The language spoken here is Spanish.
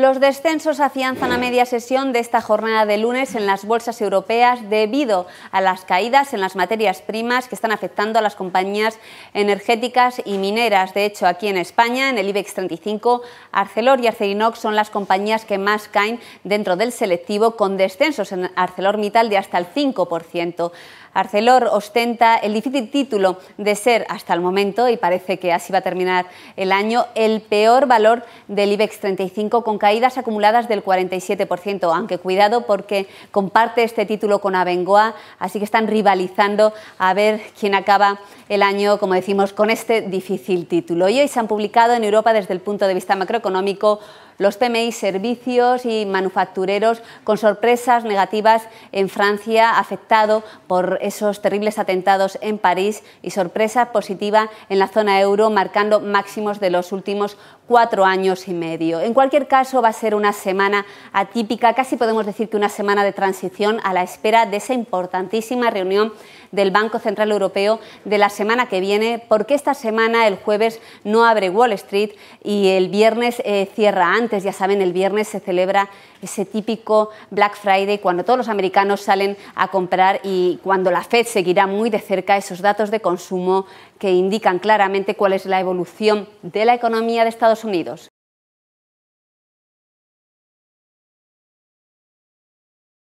Los descensos afianzan a media sesión de esta jornada de lunes en las bolsas europeas debido a las caídas en las materias primas que están afectando a las compañías energéticas y mineras. De hecho, aquí en España, en el IBEX 35, Arcelor y Arcelinox son las compañías que más caen dentro del selectivo con descensos en ArcelorMittal de hasta el 5%. Arcelor ostenta el difícil título de ser hasta el momento, y parece que así va a terminar el año, el peor valor del IBEX 35 con caídas acumuladas del 47%, aunque cuidado porque comparte este título con Abengoa, así que están rivalizando a ver quién acaba el año, como decimos, con este difícil título. Y hoy se han publicado en Europa desde el punto de vista macroeconómico los PMI servicios y manufactureros con sorpresas negativas en Francia, afectado por esos terribles atentados en París y sorpresa positiva en la zona euro, marcando máximos de los últimos cuatro años y medio. En cualquier caso, va a ser una semana atípica, casi podemos decir que una semana de transición a la espera de esa importantísima reunión del Banco Central Europeo de la semana que viene, porque esta semana, el jueves, no abre Wall Street y el viernes eh, cierra antes ya saben, el viernes se celebra ese típico Black Friday cuando todos los americanos salen a comprar y cuando la Fed seguirá muy de cerca esos datos de consumo que indican claramente cuál es la evolución de la economía de Estados Unidos.